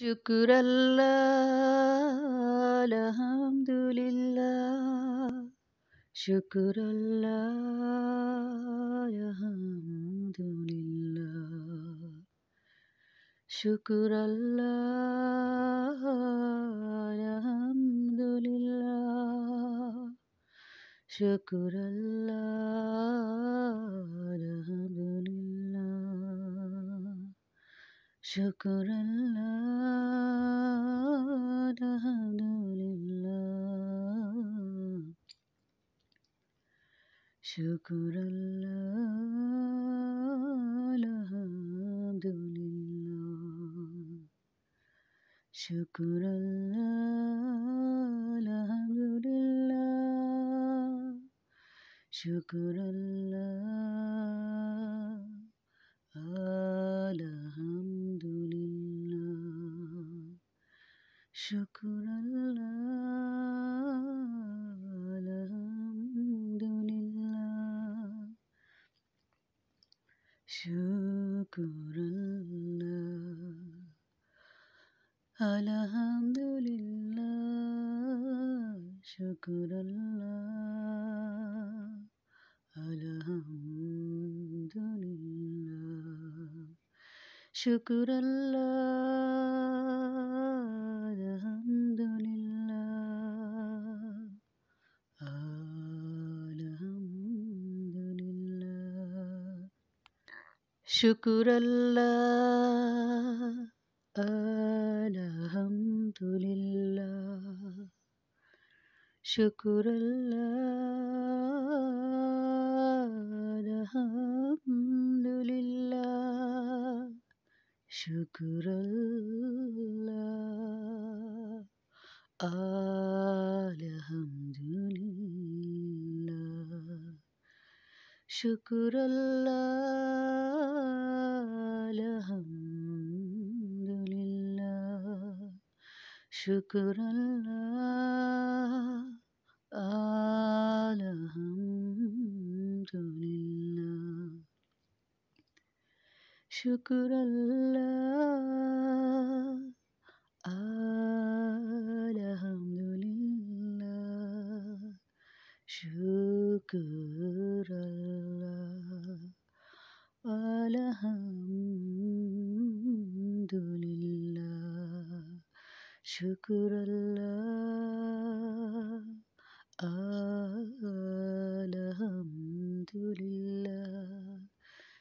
ala, ala, Shukrallah, Alhamdulillah. Shukrallah, Alhamdulillah. Shukrallah, Alhamdulillah. Shukrallah. شكر الله الحمد لله شكر الله الحمد لله شكر الله الحمد لله شكر الله শুকুর আলহামদুলিল্লাহ শুকুর আলহামদুলিল্লাহ শুকুর আলহামদুলিল্লাহ শুকুর আল্লাহ Shukurallah, Alhamdulillah. Shukurallah, Alhamdulillah. Shukurallah, Alhamdulillah. Shukurallah. আলহামদুলিল্লাহ শুক্রাল্লাহ আলহামদুলিল্লাহ শুক্রাল্লাহ আলহামদুলিল্লাহ শুক্রাল্লাহ আলহাম Şükürallah, alhamdülillah,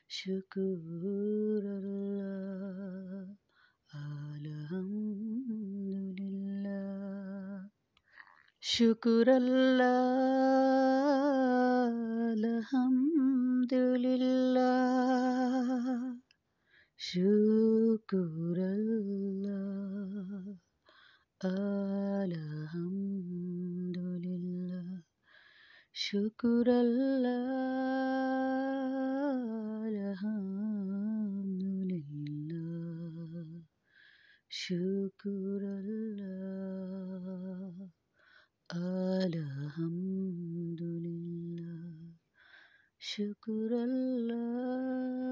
şükürallah, alhamdülillah, şükürallah, alhamdülillah, şükürallah. Alhamdulillah Shukrallah Alhamdulillah Shukrallah Alhamdulillah Shukrallah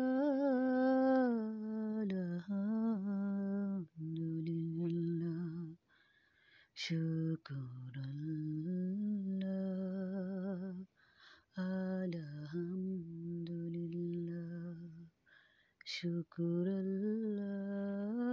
শুকুরুল্লাহ আলহামদুলিল্লাহ শুকুরুল্লাহ